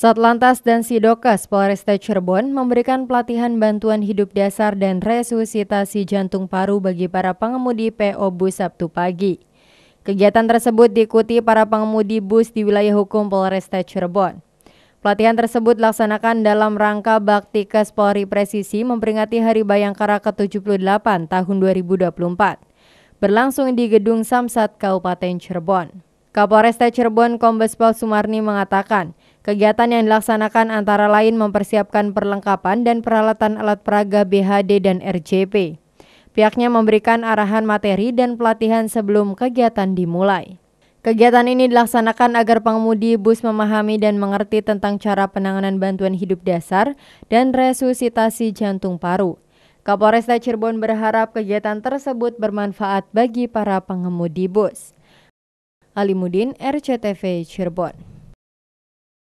Saat lantas dan Sidokes Polresta Cirebon memberikan pelatihan bantuan hidup dasar dan resusitasi jantung paru bagi para pengemudi PO Bus Sabtu pagi. Kegiatan tersebut diikuti para pengemudi bus di wilayah hukum Polresta Cirebon. Pelatihan tersebut dilaksanakan dalam rangka Bakti Kes Polri Presisi memperingati Hari Bayangkara ke-78 tahun 2024. Berlangsung di Gedung Samsat Kabupaten Cirebon. Kapolresta Cirebon Kombes Pol Sumarni mengatakan, Kegiatan yang dilaksanakan antara lain mempersiapkan perlengkapan dan peralatan alat peraga BHD dan RJP. Pihaknya memberikan arahan materi dan pelatihan sebelum kegiatan dimulai. Kegiatan ini dilaksanakan agar pengemudi bus memahami dan mengerti tentang cara penanganan bantuan hidup dasar dan resusitasi jantung paru. Kapolresta Cirebon berharap kegiatan tersebut bermanfaat bagi para pengemudi bus. Alimudin RCTV Cirebon